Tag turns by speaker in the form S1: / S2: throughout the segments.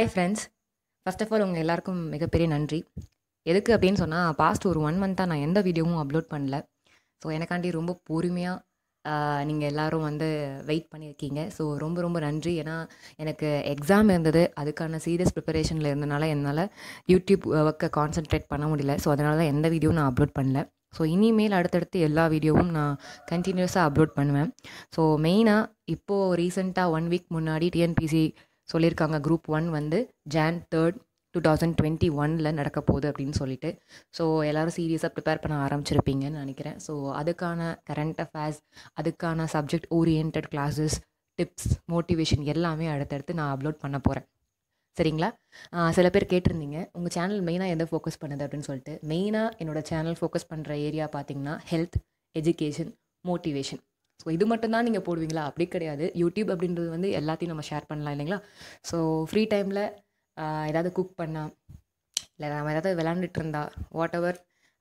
S1: hi friends first of all உங்கள் எல்லாருக்கும் மிகப்பெரிய நன்றி எதுக்கு அப்படின்னு சொன்னால் பாஸ்ட் ஒரு ஒன் மந்த்தாக நான் எந்த வீடியோவும் அப்லோட் பண்ணல ஸோ எனக்காண்டி ரொம்ப பொறுமையாக நீங்கள் எல்லோரும் வந்து வெயிட் பண்ணியிருக்கீங்க ஸோ ரொம்ப ரொம்ப நன்றி ஏன்னா எனக்கு எக்ஸாம் இருந்தது அதுக்கான சீரியஸ் ப்ரிப்பரேஷனில் இருந்தனால என்னால் யூடியூப் ஒர்க்கை கான்சென்ட்ரேட் பண்ண முடியல ஸோ அதனால தான் எந்த வீடியோவும் நான் அப்லோட் பண்ணல ஸோ இனிமேல் அடுத்தடுத்து எல்லா வீடியோவும் நான் கண்டினியூஸாக அப்லோட் பண்ணுவேன் ஸோ மெயினாக இப்போது ரீசெண்டாக ஒன் வீக் முன்னாடி டிஎன்பிசி சொல்லியிருக்காங்க குரூப் ஒன் வந்து Jan third two thousand twenty ஒனில் நடக்க போகுது அப்படின்னு சொல்லிட்டு ஸோ எல்லோரும் சீரியஸாக ப்ரிப்பேர் பண்ண ஆரம்பிச்சிருப்பீங்கன்னு நினைக்கிறேன் ஸோ அதுக்கான கரண்ட் அஃபேர்ஸ் அதுக்கான subject orient classes tips motivation எல்லாமே அடுத்தடுத்து நான் அப்லோட் பண்ண போகிறேன் சரிங்களா சில பேர் கேட்டிருந்தீங்க உங்கள் சேனல் மெயினாக எதை ஃபோக்கஸ் பண்ணுது அப்படின்னு சொல்லிட்டு மெயினாக என்னோடய சேனல் ஃபோக்கஸ் பண்ணுற ஏரியா பார்த்திங்கன்னா ஹெல்த் எஜுகேஷன் மோட்டிவேஷன் ஸோ இது மட்டும்தான் நீங்கள் போடுவீங்களா அப்படி கிடையாது யூடியூப் அப்படின்றது வந்து எல்லாத்தையும் நம்ம ஷேர் பண்ணலாம் இல்லைங்களா ஸோ ஃப்ரீ டைமில் ஏதாவது குக் பண்ணால் இல்லை நம்ம ஏதாவது விளாண்டுட்டு இருந்தா வாட் எவர்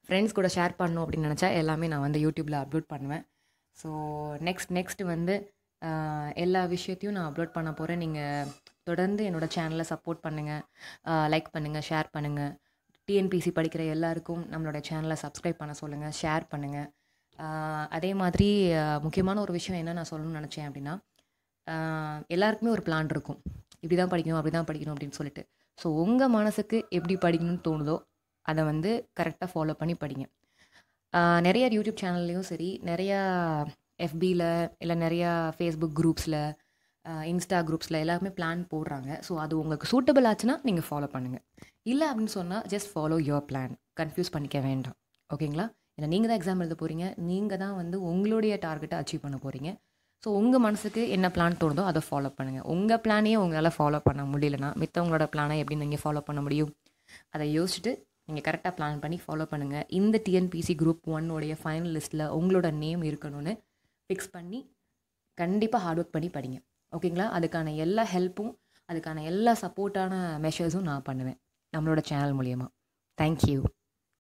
S1: ஃப்ரெண்ட்ஸ் கூட ஷேர் பண்ணணும் அப்படின்னு நினச்சா எல்லாமே நான் வந்து யூடியூப்பில் அப்லோட் பண்ணுவேன் ஸோ நெக்ஸ்ட் நெக்ஸ்ட் வந்து எல்லா விஷயத்தையும் நான் அப்லோட் பண்ண போகிறேன் நீங்கள் தொடர்ந்து என்னோடய சேனலை சப்போர்ட் பண்ணுங்கள் லைக் பண்ணுங்கள் ஷேர் பண்ணுங்கள் டிஎன்பிசி படிக்கிற எல்லாருக்கும் நம்மளோட சேனலை சப்ஸ்கிரைப் பண்ண சொல்லுங்கள் ஷேர் பண்ணுங்கள் அதே மாதிரி முக்கியமான ஒரு விஷயம் என்ன நான் சொல்லணும்னு நினச்சேன் அப்படின்னா எல்லாருக்குமே ஒரு பிளான் இருக்கும் இப்படி தான் படிக்கணும் அப்படி தான் படிக்கணும் அப்படின்னு சொல்லிட்டு ஸோ உங்கள் மனசுக்கு எப்படி படிக்கணும்னு தோணுதோ அதை வந்து கரெக்டாக ஃபாலோ பண்ணி படிங்க நிறைய யூடியூப் சேனல்லையும் சரி நிறையா எஃபியில் இல்லை நிறையா ஃபேஸ்புக் குரூப்ஸில் இன்ஸ்டா குரூப்ஸில் எல்லாருமே பிளான் போடுறாங்க ஸோ அது உங்களுக்கு சூட்டபிள் ஆச்சுன்னா நீங்கள் ஃபாலோ பண்ணுங்கள் இல்லை அப்படின்னு சொன்னால் just follow your plan confuse பண்ணிக்க வேண்டாம் ஓகேங்களா ஏன்னா நீங்கள் தான் எக்ஸாம் எழுத போகிறீங்க நீங்கள் தான் வந்து உங்களுடைய டார்கெட்டை அச்சீவ் பண்ண போகிறீங்க ஸோ உங்கள் மனசுக்கு என்ன பிளான் தோணுதோ அதை ஃபாலோ பண்ணுங்கள் உங்கள் பிளானையே உங்களால் ஃபாலோ பண்ண முடியலனா மித்தவங்களோட பிளானை எப்படி நீங்கள் ஃபாலோ பண்ண முடியும் அதை யோசிச்சுட்டு நீங்கள் கரெக்டாக பிளான் பண்ணி ஃபாலோ பண்ணுங்கள் இந்த டிஎன்பிசி குரூப் ஒன்னுடைய ஃபைனல் லிஸ்ட்டில் உங்களோட நேம் இருக்கணும்னு ஃபிக்ஸ் பண்ணி கண்டிப்பாக ஹார்ட் ஒர்க் பண்ணி படிங்க ஓகேங்களா அதுக்கான எல்லா ஹெல்ப்பும் அதுக்கான எல்லா சப்போர்ட்டான மெஷர்ஸும் நான் பண்ணுவேன் நம்மளோட சேனல் மூலியமாக தேங்க்யூ